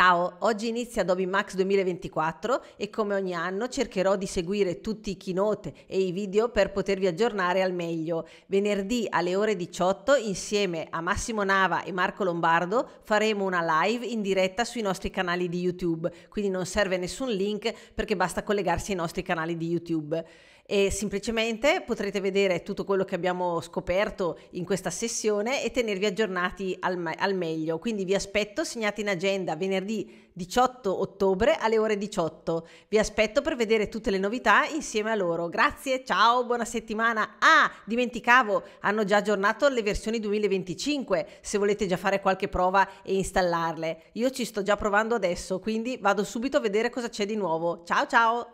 Ciao, oggi inizia Adobe Max 2024 e come ogni anno cercherò di seguire tutti i keynote e i video per potervi aggiornare al meglio. Venerdì alle ore 18 insieme a Massimo Nava e Marco Lombardo faremo una live in diretta sui nostri canali di YouTube, quindi non serve nessun link perché basta collegarsi ai nostri canali di YouTube e semplicemente potrete vedere tutto quello che abbiamo scoperto in questa sessione e tenervi aggiornati al, al meglio. Quindi vi aspetto, segnate in agenda venerdì 18 ottobre alle ore 18. Vi aspetto per vedere tutte le novità insieme a loro. Grazie, ciao, buona settimana. Ah, dimenticavo, hanno già aggiornato le versioni 2025 se volete già fare qualche prova e installarle. Io ci sto già provando adesso, quindi vado subito a vedere cosa c'è di nuovo. Ciao ciao!